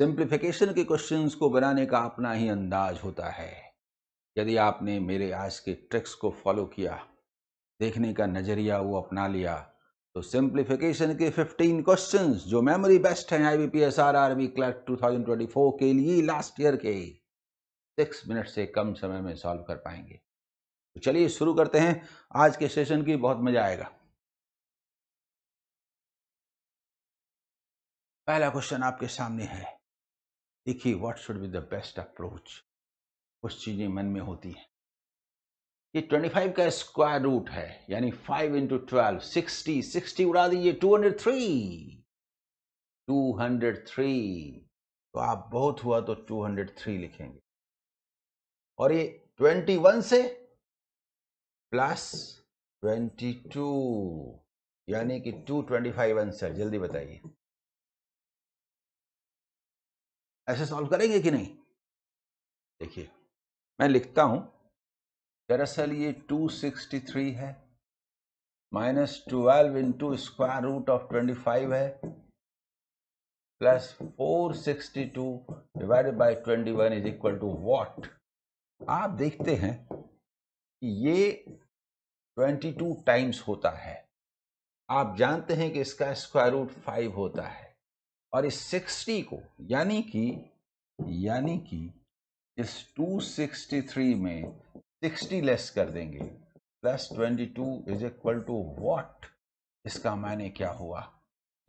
Simplification के questions को बनाने का अपना ही अंदाज होता है यदि आपने मेरे आज के ट्रिक्स को फॉलो किया देखने का नज़रिया वो अपना लिया तो सिंप्लीफिकेशन के 15 क्वेश्चंस जो मेमोरी बेस्ट हैं आईबीपीएसआरआरबी क्लर्क टू के लिए लास्ट ईयर के सिक्स मिनट से कम समय में सॉल्व कर पाएंगे तो चलिए शुरू करते हैं आज के सेशन की बहुत मज़ा आएगा पहला क्वेश्चन आपके सामने है देखिए what should be the best approach कुछ चीज़ें मन में होती हैं ये 25 का स्क्वायर रूट है यानी 5 इंटू ट्वेल्व सिक्सटी सिक्सटी उड़ा दीजिए 203 203 तो आप बहुत हुआ तो 203 लिखेंगे और ये 21 से प्लस 22 यानी कि 225 आंसर जल्दी बताइए ऐसे सॉल्व करेंगे कि नहीं देखिए मैं लिखता हूं दरअसल ये 263 है minus twelve into square root of 25 है plus 462 divided by 21 is equal to what आप देखते हैं कि ये 22 टाइम्स होता है आप जानते हैं कि इसका स्क्वायर रूट फाइव होता है और इस सिक्सटी को यानी कि यानी कि इस टू थ्री में सिक्सटी लेस कर देंगे plus twenty two is equal to what इसका मायने क्या हुआ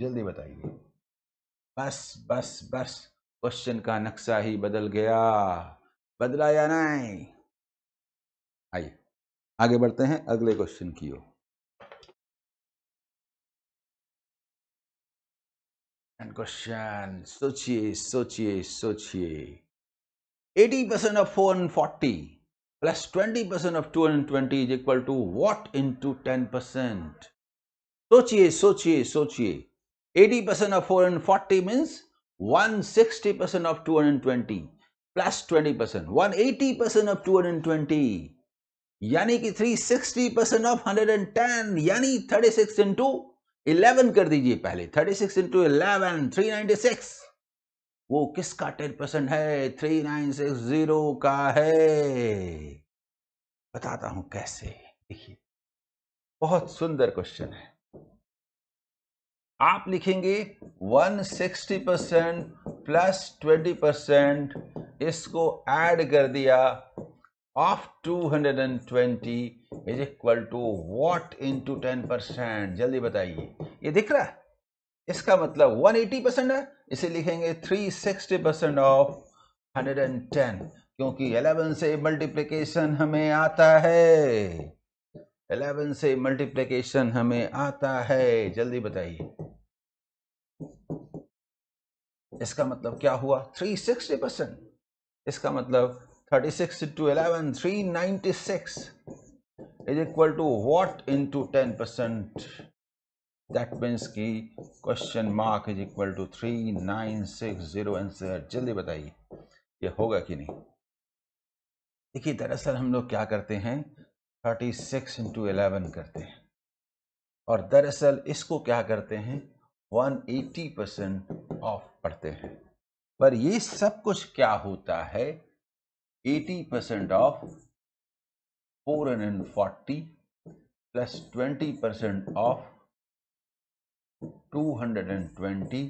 जल्दी बताइए बस बस बस क्वेश्चन का नक्शा ही बदल गया बदला या नहीं आइए आगे बढ़ते हैं अगले क्वेश्चन की ओर एंड क्वेश्चन सोचिए सोचिए सोचिए 80 percent of 440 plus 20% of 220 is equal to what into 10%? सोचिए सोचिए सोचिए 80% of 440 means 160% of 220 plus 20% 180% of 220 यानी कि 360% of 110 यानी 36 into इलेवन कर दीजिए पहले thirty six into eleven three ninety six वो किसका टेन परसेंट है थ्री नाइन सिक्स जीरो का है बताता हूं कैसे देखिए बहुत सुंदर क्वेश्चन है आप लिखेंगे 160 परसेंट प्लस 20 परसेंट इसको ऐड कर दिया of twenty is equal to what two ten percent जल्दी बताइए ये दिख रहा है इसका मतलब 180 परसेंट है इसे लिखेंगे 360 परसेंट ऑफ 110 क्योंकि 11 से मल्टीप्लिकेशन हमें आता है 11 से मल्टीप्लिकेशन हमें आता है जल्दी बताइए इसका मतलब क्या हुआ 360 परसेंट इसका मतलब 36 two 11 396 is equal to what into ten percent that means कि question mark is equal to three nine six zero answer जल्दी बताइए ये होगा कि नहीं देखिए दरअसल हम लोग क्या करते हैं थर्टी सिक्स इंटू एलेवन करते हैं और दरअसल इसको क्या करते हैं वन एटी परसेंट ऑफ पढ़ते हैं पर ये सब कुछ क्या होता है eighty percent of four hundred forty plus twenty percent of two hundred and twenty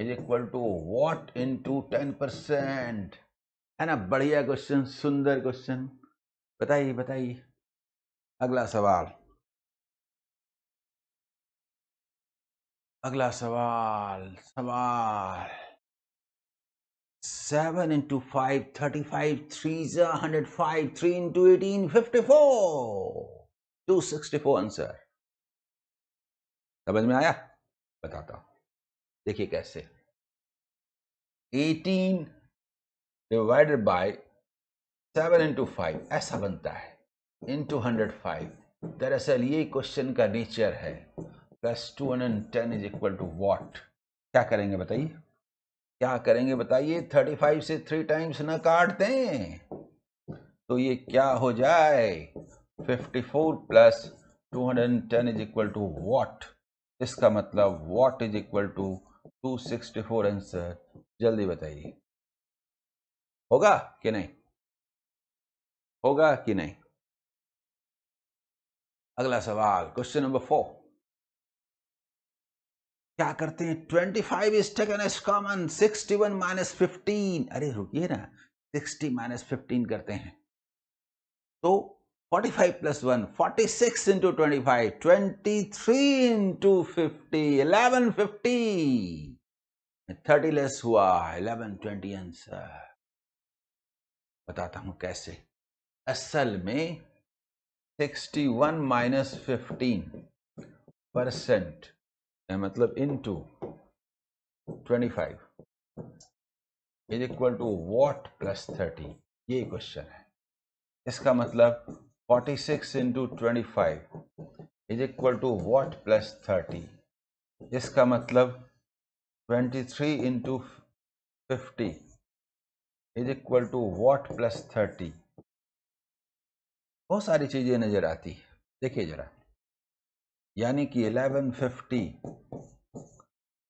is equal to what into ten percent है ना बढ़िया क्वेश्चन सुंदर क्वेश्चन बताइए बताइए अगला सवाल अगला सवाल सवाल seven into five thirty five three hundred five three into eighteen fifty four two sixty four answer समझ में आया बताता हूं देखिए कैसे eighteen divided by seven into five ऐसा बनता है इन टू हंड्रेड फाइव दरअसल ये क्वेश्चन का नेचर है plus two hundred ten is equal to what क्या करेंगे बताइए क्या करेंगे बताइए थर्टी फाइव से थ्री टाइम्स न काटते तो ये क्या हो जाए fifty four plus two hundred and ten is equal to what इसका मतलब what is equal to two sixty four answer जल्दी बताइए होगा कि नहीं होगा कि नहीं अगला सवाल क्वेश्चन नंबर फोर क्या करते हैं twenty five is taken as common sixty one minus fifteen अरे रुकिए ना सिक्सटी माइनस फिफ्टीन करते हैं तो forty five plus one forty six into twenty five twenty three into fifty eleven fifty thirty less हुआ इलेवन ट्वेंटी आंसर बताता हूं कैसे असल में sixty one minus fifteen percent मतलब into twenty five is equal to what plus thirty ये question है इसका मतलब forty six into twenty five is equal to what plus thirty इसका मतलब twenty three into fifty is equal to what plus thirty बहुत सारी चीज़ें नज़र आती है देखिए ज़रा यानी कि 1150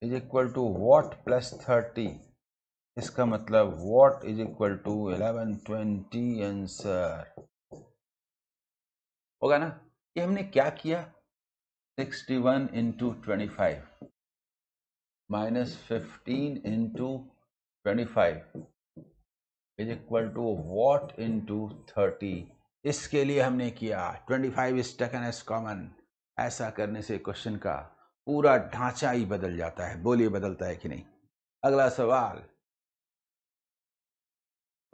is equal to what plus thirty इसका मतलब what is equal to 1120 answer होगा ना ये हमने क्या किया 61 one into twenty five minus fifteen into twenty five is equal to what into thirty इसके लिए हमने किया 25 five is taken as common ऐसा करने से क्वेश्चन का पूरा ढांचा ही बदल जाता है बोलिए बदलता है कि नहीं अगला सवाल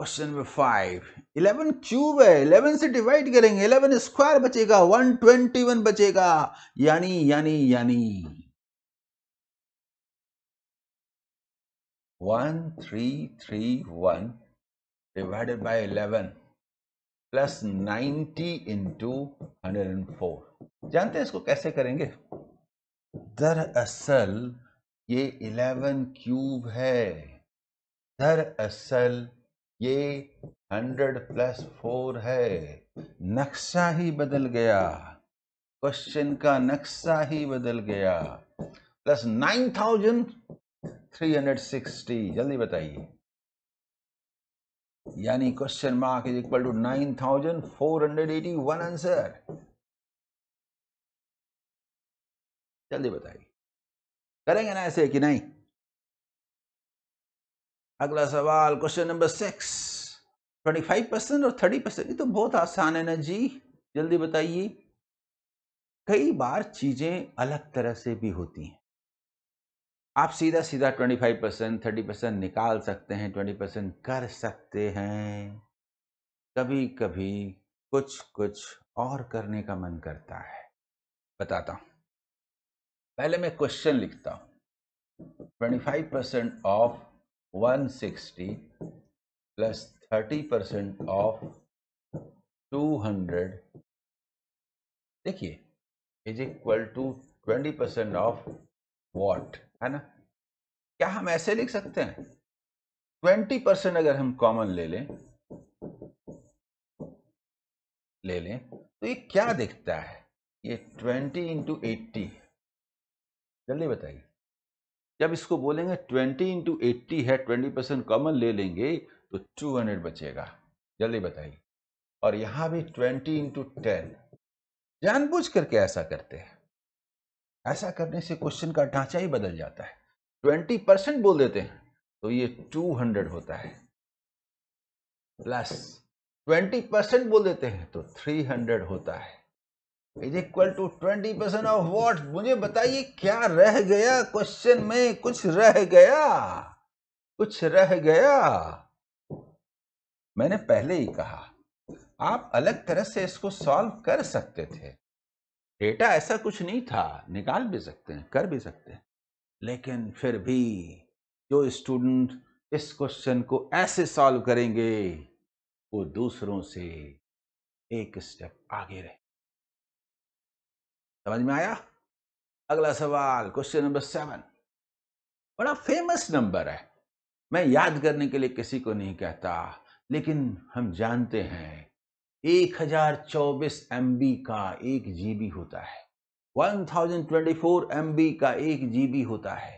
question number five eleven cube है इलेवन से डिवाइड करेंगे इलेवन स्क्वायर बचेगा वन ट्वेंटी वन बचेगा यानी यानी यानी one three three one divided by eleven plus ninety into hundred and four जानते हैं इसको कैसे करेंगे दरअसल ये इलेवन क्यूब है दरअसल ये हंड्रेड प्लस फोर है नक्शा ही बदल गया क्वेश्चन का नक्शा ही बदल गया plus nine thousand three hundred sixty जल्दी बताइए यानी question mark is equal to nine thousand four hundred eighty one answer जल्दी बताइए करेंगे ना ऐसे कि नहीं अगला सवाल question number six twenty five percent और थर्टी परसेंट ये तो बहुत आसान है ना जी जल्दी बताइए कई बार चीज़ें अलग तरह से भी होती हैं आप सीधा सीधा 25 परसेंट थर्टी परसेंट निकाल सकते हैं 20 परसेंट कर सकते हैं कभी कभी कुछ कुछ और करने का मन करता है बताता हूं पहले मैं क्वेश्चन लिखता twenty 25 percent of 160 plus 30 percent of 200 देखिए is equal to 20 percent of what है ना क्या हम ऐसे लिख सकते हैं ट्वेंटी परसेंट अगर हम कॉमन ले लें ले लें तो ये क्या दिखता है ये ट्वेंटी इंटू एट्टी जल्दी बताइए जब इसको बोलेंगे ट्वेंटी इंटू एट्टी है ट्वेंटी परसेंट कॉमन ले लेंगे तो टू हंड्रेड बचेगा जल्दी बताइए और यहां भी ट्वेंटी इंटू टेन जानबूझ करके ऐसा करते हैं ऐसा करने से क्वेश्चन का ढांचा ही बदल जाता है ट्वेंटी परसेंट बोल देते हैं तो ये टू हंड्रेड होता है प्लस ट्वेंटी परसेंट बोल देते हैं तो थ्री हंड्रेड होता है is equal to twenty percent of what मुझे बताइए क्या रह गया क्वेश्चन में कुछ रह गया कुछ रह गया मैंने पहले ही कहा आप अलग तरह से इसको सॉल्व कर सकते थे बेटा ऐसा कुछ नहीं था निकाल भी सकते हैं कर भी सकते हैं लेकिन फिर भी जो स्टूडेंट इस क्वेश्चन को ऐसे सॉल्व करेंगे वो दूसरों से एक स्टेप आगे रहे समझ में आया अगला सवाल क्वेश्चन नंबर सेवन बड़ा फेमस नंबर है मैं याद करने के लिए किसी को नहीं कहता लेकिन हम जानते हैं एक हजार चौबीस एम का एक जी होता है 1024 बी का एक बी होता है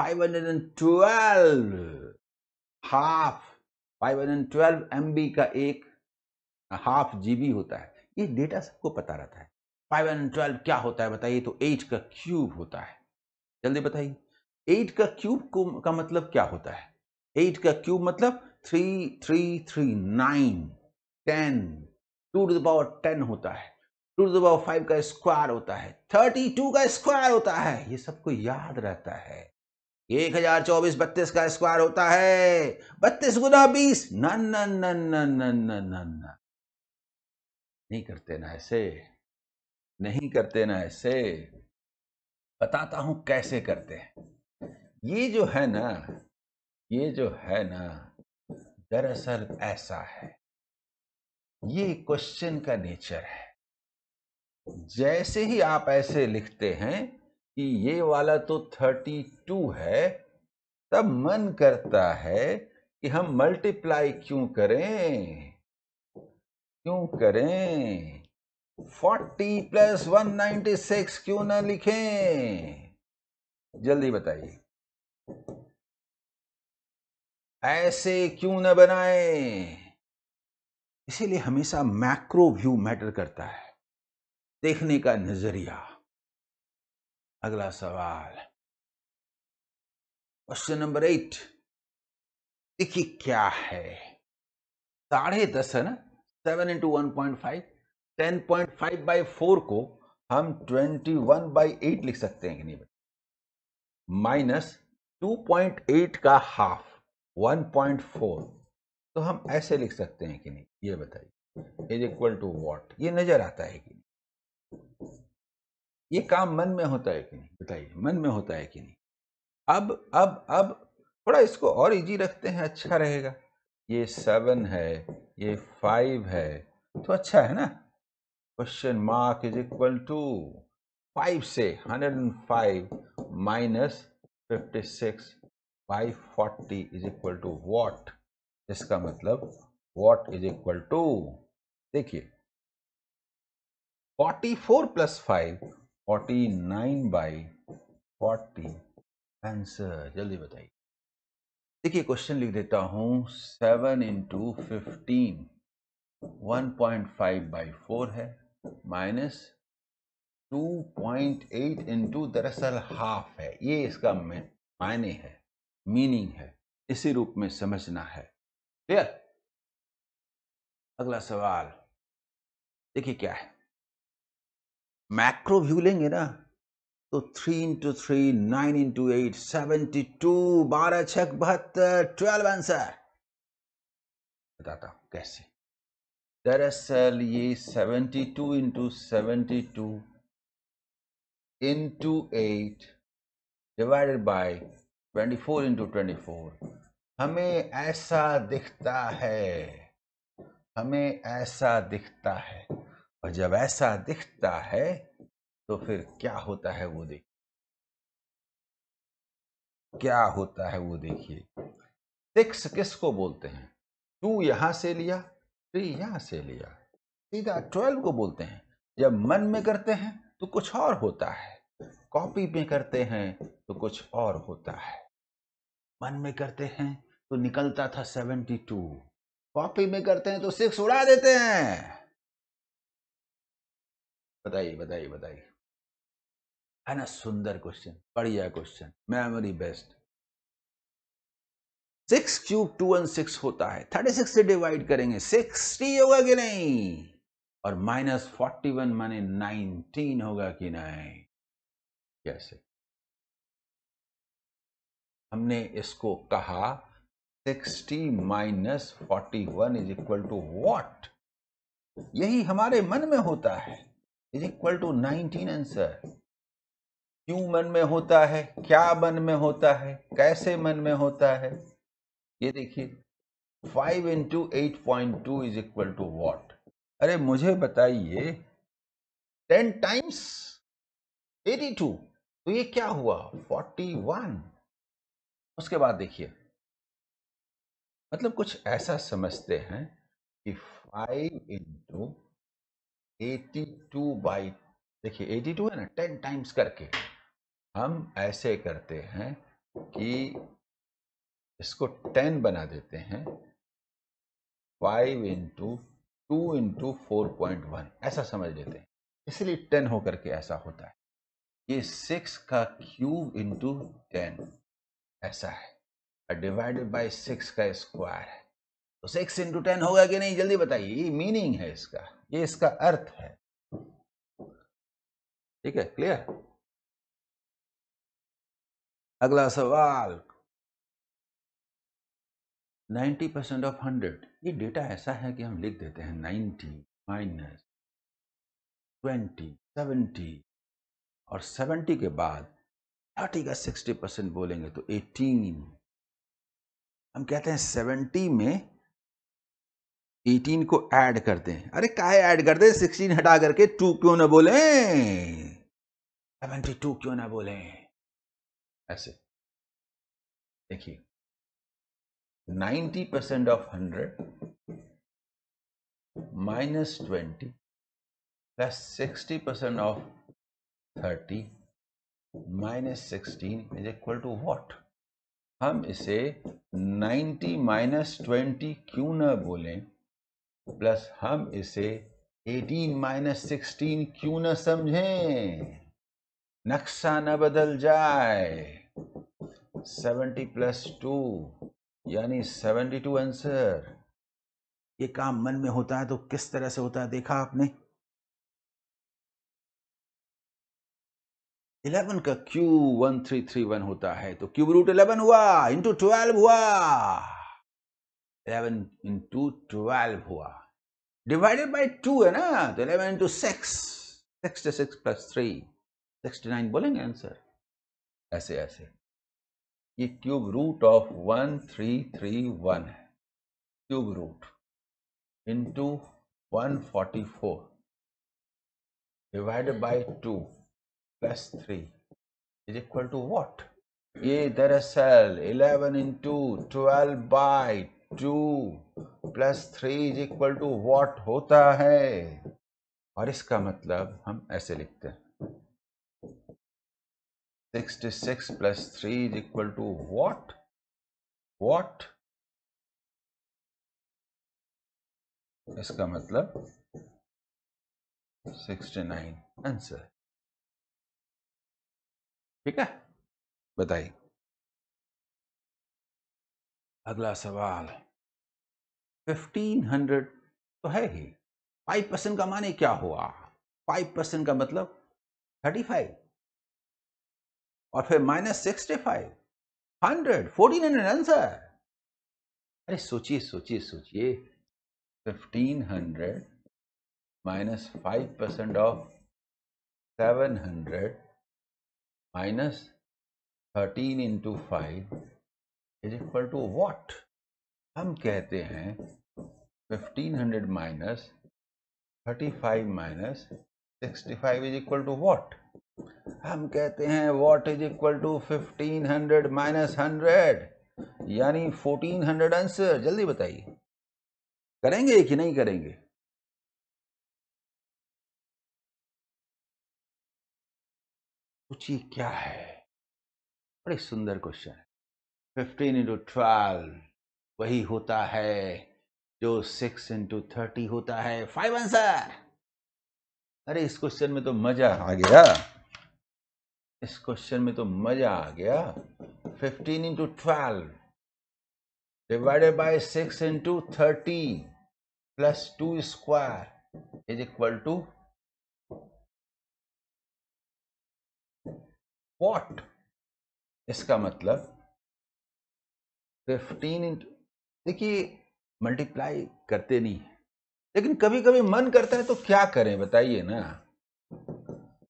512 हाफ 512 बी का एक हाफ बी होता है ये डेटा सबको पता रहता है 512 क्या होता है बताइए तो 8 का क्यूब होता है जल्दी बताइए 8 का क्यूब को का मतलब क्या होता है 8 का क्यूब मतलब three three three nine ten two to the power ten होता है two to the power five का स्क्वायर होता है थर्टी टू का स्क्वायर होता है ये सबको याद रहता है एक हजार चौबीस बत्तीस का स्क्वायर होता है बत्तीस गुना बीस नहीं करते ना ऐसे नहीं करते ना ऐसे बताता हूं कैसे करते हैं ये जो है ना ये जो है ना दरअसल ऐसा है ये क्वेश्चन का नेचर है जैसे ही आप ऐसे लिखते हैं कि ये वाला तो 32 है तब मन करता है कि हम मल्टीप्लाई क्यों करें क्यों करें 40 प्लस 196 क्यों ना लिखें जल्दी बताइए ऐसे क्यों ना बनाएं इसीलिए हमेशा मैक्रो व्यू मैटर करता है देखने का नजरिया अगला सवाल क्वेश्चन नंबर एट देखिए क्या है साढ़े दस है ना seven into one point five ten point five by four को हम ट्वेंटी वन बाई एट लिख सकते हैं कि नहीं माइनस टू पॉइंट एट का हाफ वन पॉइंट फोर तो हम ऐसे लिख सकते हैं कि नहीं ये बताइए इज इक्वल टू वॉट ये नजर आता है कि नहीं ये काम मन में होता है कि नहीं बताइए मन में होता है कि नहीं अब अब अब थोड़ा इसको और इजी रखते हैं अच्छा रहेगा ये सेवन है ये फाइव है तो अच्छा है ना question mark is equal to five से hundred and five minus fifty six by forty is equal to what इसका मतलब वॉट इज इक्वल टू देखिए 44 plus five forty nine by forty answer जल्दी बताइए देखिए क्वेश्चन लिख देता हूं seven into fifteen one point five by four है minus two point eight into दरअसल हाफ है ये इसका मायने है मीनिंग है इसी रूप में समझना है क्लियर अगला सवाल देखिए क्या है मैक्रो व्यू लेंगे ना तो three into three nine into eight seventy two बारह छह बहत्तर ट्वेल्व आंसर बताता हूं कैसे दरअसल ये seventy two into seventy two into eight divided by twenty four into twenty four हमें ऐसा दिखता है हमें ऐसा दिखता है और जब ऐसा दिखता है तो फिर क्या होता है वो देखिए क्या होता है वो देखिए सिक्स किसको बोलते हैं टू यहां से लिया थ्री यहां से लिया सीधा ट्वेल्व को बोलते हैं जब मन में करते हैं तो कुछ और होता है कॉपी में करते हैं तो कुछ और होता है मन में करते हैं तो निकलता था सेवेंटी टू कॉपी में करते हैं तो सिक्स उड़ा देते हैं बताइए बताइए बताइए है ना सुंदर क्वेश्चन बढ़िया question memory best six cube two one six होता है थर्टी सिक्स से डिवाइड करेंगे सिक्सटी होगा कि नहीं और माइनस फोर्टी वन माने नाइनटीन होगा कि नहीं कैसे हमने इसको कहा sixty minus forty one is equal to what यही हमारे मन में होता है is equal to nineteen answer क्यों मन में होता है क्या मन में होता है कैसे मन में होता है ये देखिए five into eight point two is equal to what अरे मुझे बताइए टेन टाइम्स एटी टू तो ये क्या हुआ फोर्टी वन उसके बाद देखिए मतलब कुछ ऐसा समझते हैं कि five into eighty two by देखिए एटी टू है ना टेन टाइम्स करके हम ऐसे करते हैं कि इसको टेन बना देते हैं five into two into four point one ऐसा समझ लेते हैं इसलिए टेन होकर के ऐसा होता है ये सिक्स का क्यूब इंटू टेन ऐसा है डिवाइडेड बाय सिक्स का स्क्वायर है तो सिक्स इंटू टेन होगा कि नहीं जल्दी बताइए ये मीनिंग है इसका ये इसका अर्थ है ठीक है क्लियर अगला सवाल 90 परसेंट ऑफ हंड्रेड ये डेटा ऐसा है कि हम लिख देते हैं 90 माइनस 20 70 और 70 के बाद 30 का 60 परसेंट बोलेंगे तो 18 हम कहते हैं सेवेंटी में एटीन को ऐड कर दें अरे काहे ऐड कर दें सिक्सटीन हटा करके टू क्यों ना बोले सेवेंटी टू क्यों ना बोले ऐसे देखिए ninety percent of hundred minus twenty plus sixty percent of thirty minus sixteen is equal to what हम इसे 90 माइनस ट्वेंटी क्यों ना बोलें प्लस हम इसे 18 माइनस सिक्सटीन क्यों ना समझें नक्शा न बदल जाए 70 प्लस टू यानी 72 आंसर ये काम मन में होता है तो किस तरह से होता है देखा आपने इलेवन का वन थ्री थ्री वन होता है तो क्यूब रूट इलेवन हुआ इंटू ट्वेल्व हुआ इलेवन इंटू ट्वेल्व हुआ डिवाइडेड बाई टू है ना तो eleven into six sixty six plus three sixty nine बोलेंगे आंसर ऐसे ऐसे ये cube root of one three three one है cube root into one forty four divided by two plus 3 is equal to what? ये दरअसल 11 into twelve by two plus three is equal to what होता है और इसका मतलब हम ऐसे लिखते हैं sixty six plus three is equal to what what इसका मतलब सिक्सटी नाइन आंसर ठीक है बताइए अगला सवाल फिफ्टीन हंड्रेड तो है ही फाइव परसेंट का माने क्या हुआ फाइव परसेंट का मतलब थर्टी फाइव और फिर minus sixty five hundred fourteen hundred answer अरे सोचिए सोचिए सोचिए fifteen hundred minus five percent of seven hundred minus 13 into five is equal to what हम कहते हैं 1500 minus 35 minus 65 is equal to what हम कहते हैं what is equal to 1500 minus hundred यानी 1400 आंसर जल्दी बताइए करेंगे कि नहीं करेंगे रुचि क्या है बड़े सुंदर क्वेश्चन है फिफ्टीन इंटू ट्वेल्व वही होता है जो सिक्स इंटू थर्टी होता है फाइव आंसर अरे इस क्वेश्चन में तो मजा आ गया इस क्वेश्चन में तो मजा आ गया fifteen into twelve divided by six into thirty plus two square is equal to what इसका मतलब फिफ्टीन इंटू देखिए मल्टीप्लाई करते नहीं है लेकिन कभी कभी मन करता है तो क्या करें बताइए ना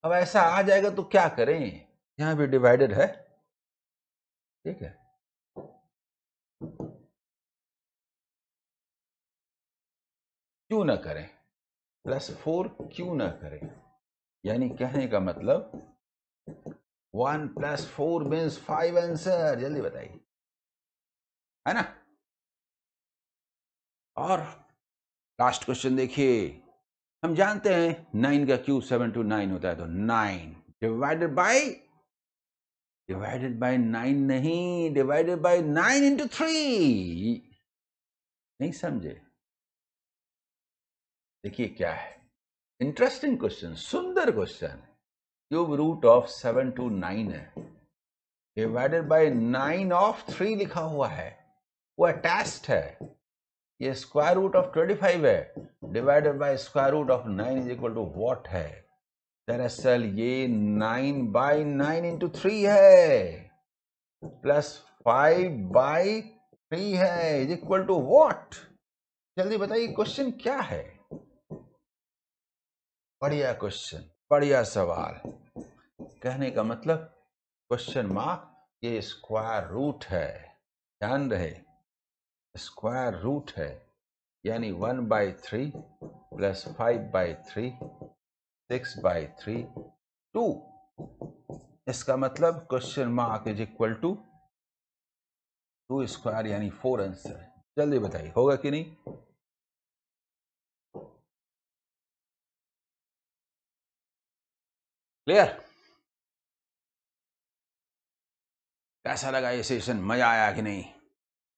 अब ऐसा आ जाएगा तो क्या करें यहां भी डिवाइडेड है ठीक है क्यों ना करें प्लस फोर क्यों ना करें यानी कहने का मतलब one plus four means five answer जल्दी बताइए है ना और लास्ट क्वेश्चन देखिए हम जानते हैं नाइन का क्यूब सेवन टू नाइन होता है तो nine divided by divided by nine नहीं divided by nine into three नहीं समझे देखिए क्या है इंटरेस्टिंग क्वेश्चन सुंदर question cube root of seven two nine है divided by nine of three लिखा हुआ है वो अटैस्ट है ये square root of twenty five है divided by square root of nine is equal to what है दरअसल ये nine by nine into three है प्लस फाइव बाई थ्री है इज इक्वल टू वॉट जल्दी बताइए क्वेश्चन क्या है बढ़िया क्वेश्चन बढ़िया सवाल कहने का मतलब क्वेश्चन मार्क ये स्क्वायर रूट है ध्यान रहे स्क्वायर रूट है यानी one by three plus five by three six by three two इसका मतलब question mark is equal to two square यानी फोर आंसर जल्दी बताइए होगा कि नहीं क्लियर कैसा लगा ये सेशन मज़ा आया कि नहीं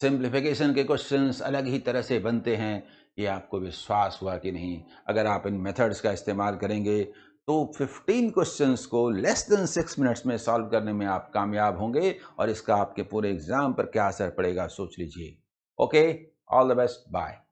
सिंप्लीफिकेशन के क्वेश्चंस अलग ही तरह से बनते हैं ये आपको विश्वास हुआ कि नहीं अगर आप इन मेथड्स का इस्तेमाल करेंगे तो 15 क्वेश्चंस को लेस देन सिक्स मिनट्स में सॉल्व करने में आप कामयाब होंगे और इसका आपके पूरे एग्ज़ाम पर क्या असर पड़ेगा सोच लीजिए okay all the best bye